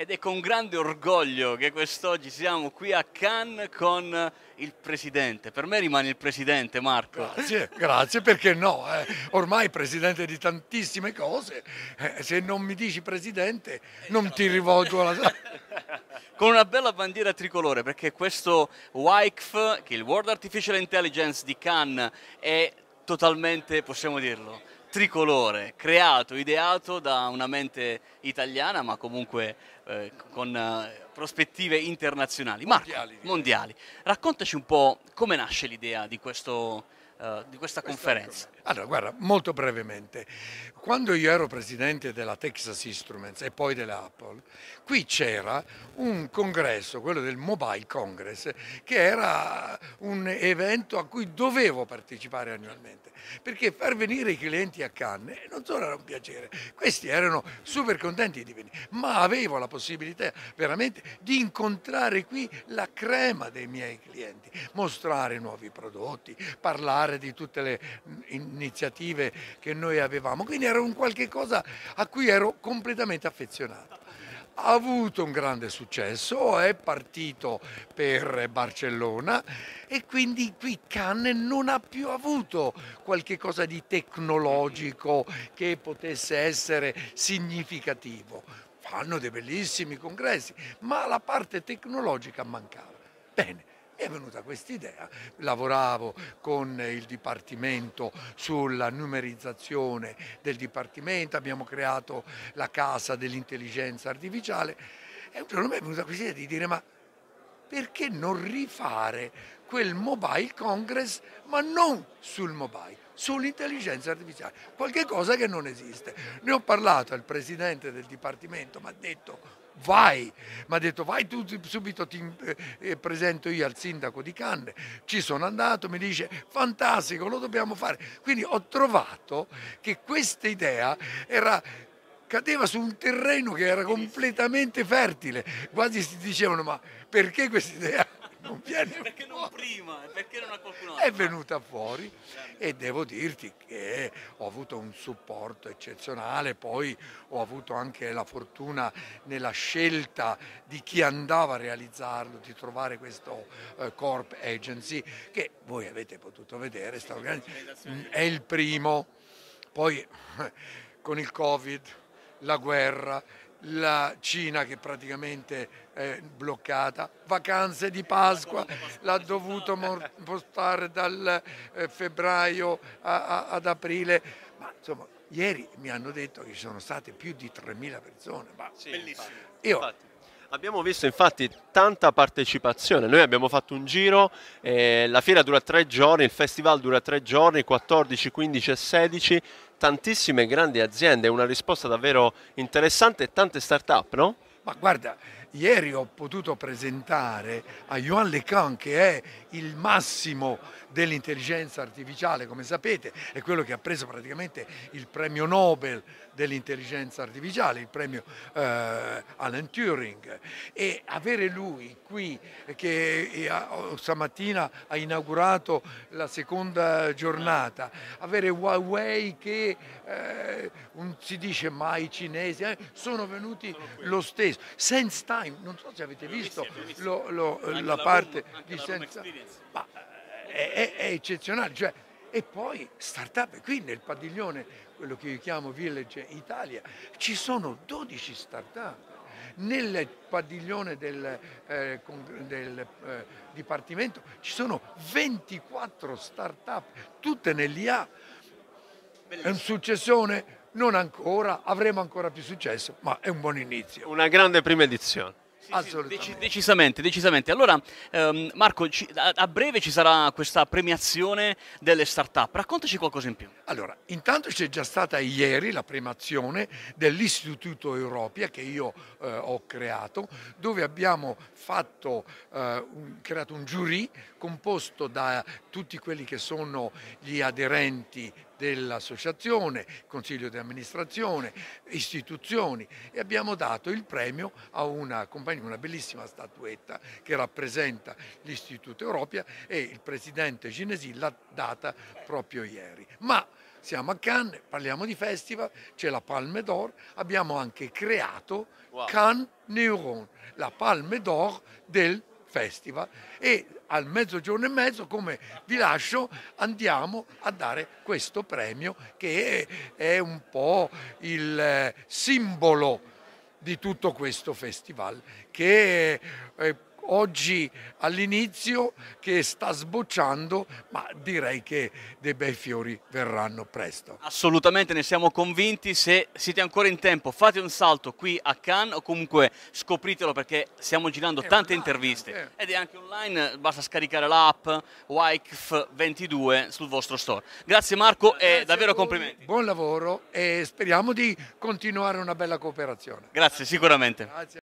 ed è con grande orgoglio che quest'oggi siamo qui a Cannes con il presidente. Per me rimane il presidente Marco. Grazie, grazie perché no, eh, ormai presidente di tantissime cose, eh, se non mi dici presidente non ti rivolgo alla... con una bella bandiera tricolore perché questo WICF, che è il World Artificial Intelligence di Cannes, è totalmente, possiamo dirlo, tricolore creato, ideato da una mente italiana ma comunque eh, con eh, prospettive internazionali, Marco, mondiali, mondiali. Raccontaci un po' come nasce l'idea di, questo, eh, di questa, questa conferenza. Allora, guarda, molto brevemente, quando io ero presidente della Texas Instruments e poi dell'Apple, qui c'era un congresso, quello del Mobile Congress, che era un evento a cui dovevo partecipare annualmente, perché far venire i clienti a Cannes non solo era un piacere, questi erano super contenti di venire, ma avevo la possibilità veramente di incontrare qui la crema dei miei clienti, mostrare nuovi prodotti, parlare di tutte le iniziative che noi avevamo, quindi era un qualche cosa a cui ero completamente affezionato ha avuto un grande successo, è partito per Barcellona e quindi qui Cannes non ha più avuto qualche cosa di tecnologico che potesse essere significativo. Fanno dei bellissimi congressi, ma la parte tecnologica mancava. Bene, è venuta questa idea. Lavoravo con il Dipartimento sulla numerizzazione del Dipartimento, abbiamo creato la casa dell'intelligenza artificiale e un giorno mi è venuta questa idea di dire ma perché non rifare quel mobile congress ma non sul mobile, sull'intelligenza artificiale, qualche cosa che non esiste. Ne ho parlato al presidente del Dipartimento, mi ha detto vai, mi ha detto vai tu subito ti eh, eh, presento io al sindaco di Canne, ci sono andato, mi dice fantastico, lo dobbiamo fare. Quindi ho trovato che questa idea era cadeva su un terreno che era completamente fertile, quasi si dicevano ma perché questa idea? non viene perché non prima, eh, perché non a qualcun altro? È venuta fuori e devo dirti che ho avuto un supporto eccezionale, poi ho avuto anche la fortuna nella scelta di chi andava a realizzarlo, di trovare questo eh, Corp Agency che voi avete potuto vedere, sì, è il primo, poi con il Covid, la guerra, la Cina che praticamente è bloccata, vacanze di Pasqua, l'ha dovuto postare dal eh, febbraio a, a, ad aprile, ma insomma ieri mi hanno detto che ci sono state più di 3.000 persone, ma sì, bellissimo. Io, Abbiamo visto infatti tanta partecipazione, noi abbiamo fatto un giro, eh, la fiera dura tre giorni, il festival dura tre giorni, 14, 15 e 16, tantissime grandi aziende, una risposta davvero interessante e tante start-up, no? Ma guarda, ieri ho potuto presentare a Yuan Le Lecan, che è il massimo dell'intelligenza artificiale, come sapete, è quello che ha preso praticamente il premio Nobel dell'intelligenza artificiale, il premio eh, Alan Turing. E avere lui qui, che eh, stamattina ha inaugurato la seconda giornata, avere Huawei che eh, non si dice mai cinesi, eh, sono venuti lo stesso. Sense Time, non so se avete visto lo, lo, la, la parte Roma, di Sense Time è, è, è eccezionale. Cioè, e poi start-up qui nel padiglione, quello che io chiamo Village Italia, ci sono 12 start-up. Nel padiglione del, eh, del eh, dipartimento ci sono 24 start-up, tutte nell'IA. È un successone? Non ancora, avremo ancora più successo, ma è un buon inizio. Una grande prima edizione. Assolutamente. decisamente, decisamente. Allora, ehm, Marco, ci, a, a, breve ci sarà questa premiazione delle start-up. Raccontaci qualcosa in più. Allora, intanto c'è già stata ieri la premazione dell'Istituto Europea che io eh, ho creato, dove abbiamo fatto, eh, un, creato un giurì composto da tutti quelli che sono gli aderenti dell'associazione, consiglio di amministrazione, istituzioni e abbiamo dato il premio a una compagnia, una bellissima statuetta che rappresenta l'Istituto Europea e il presidente cinesi l'ha data proprio ieri. Ma siamo a Cannes, parliamo di festival, c'è la Palme d'Or, abbiamo anche creato wow. Cannes Neuron, la Palme d'Or del festival e al mezzogiorno e mezzo come vi lascio andiamo a dare questo premio che è un po' il eh, simbolo di tutto questo festival che eh, oggi all'inizio che sta sbocciando, ma direi che dei bei fiori verranno presto. Assolutamente, ne siamo convinti, se siete ancora in tempo fate un salto qui a Cannes o comunque scopritelo perché stiamo girando è tante online, interviste anche. Eh. ed è anche online, basta scaricare l'app WIKF22 sul vostro store. Grazie Marco Grazie e davvero complimenti. Buon lavoro e speriamo di continuare una bella cooperazione. Grazie, sicuramente. Grazie.